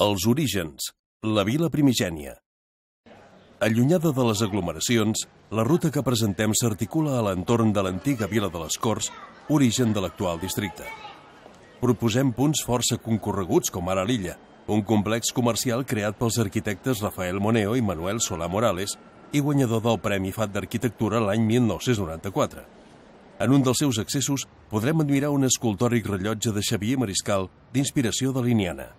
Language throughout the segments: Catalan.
Els orígens, la vila primigènia. Allunyada de les aglomeracions, la ruta que presentem s'articula a l'entorn de l'antiga vila de les Corts, origen de l'actual districte. Proposem punts força concorreguts, com ara l'illa, un complex comercial creat pels arquitectes Rafael Moneo i Manuel Solà Morales i guanyador del Premi FAT d'Arquitectura l'any 1994. En un dels seus accessos podrem admirar un escultòric rellotge de Xavier Mariscal d'inspiració de l'Iniana.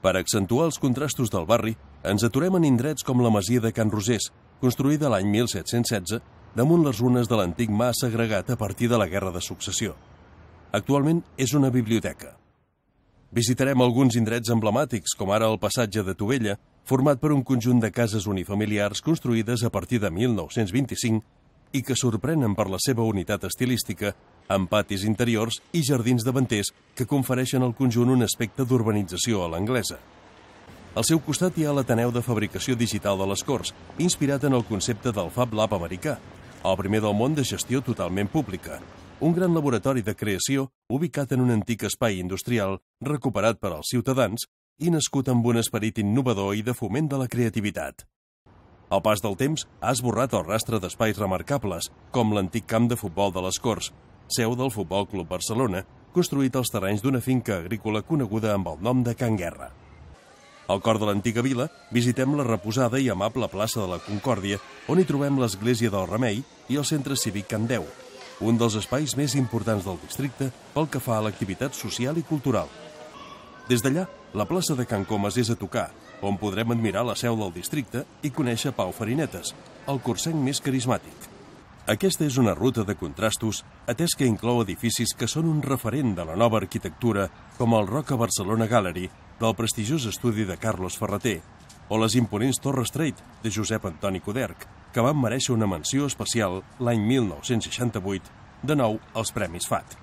Per accentuar els contrastos del barri, ens aturem en indrets com la masia de Can Rosés, construïda l'any 1716 damunt les runes de l'antic mas segregat a partir de la Guerra de Successió. Actualment és una biblioteca. Visitarem alguns indrets emblemàtics, com ara el passatge de Tovella, format per un conjunt de cases unifamiliars construïdes a partir de 1925 i que sorprenen per la seva unitat estilística amb patis interiors i jardins davanters que confereixen al conjunt un aspecte d'urbanització a l'anglesa. Al seu costat hi ha l'Ateneu de Fabricació Digital de les Corts, inspirat en el concepte del Fab Lab americà, el primer del món de gestió totalment pública, un gran laboratori de creació ubicat en un antic espai industrial recuperat per als ciutadans i nascut amb un esperit innovador i de foment de la creativitat. Al pas del temps ha esborrat el rastre d'espais remarcables, com l'antic camp de futbol de les Corts, seu del Futbol Club Barcelona, construït als terrenys d'una finca agrícola coneguda amb el nom de Can Guerra. Al cor de l'antiga vila visitem la reposada i amable plaça de la Concòrdia, on hi trobem l'església del Remei i el centre cívic Can Deu, un dels espais més importants del districte pel que fa a l'activitat social i cultural. Des d'allà, la plaça de Can Comas és a tocar, on podrem admirar la seu del districte i conèixer Pau Farinetes, el cursenc més carismàtic. Aquesta és una ruta de contrastos, atès que inclou edificis que són un referent de la nova arquitectura, com el Roca Barcelona Gallery, del prestigiós estudi de Carlos Ferreter, o les imponents Torres Strait, de Josep Antoni Coderc, que van mereixer una menció especial l'any 1968, de nou als Premis FAT.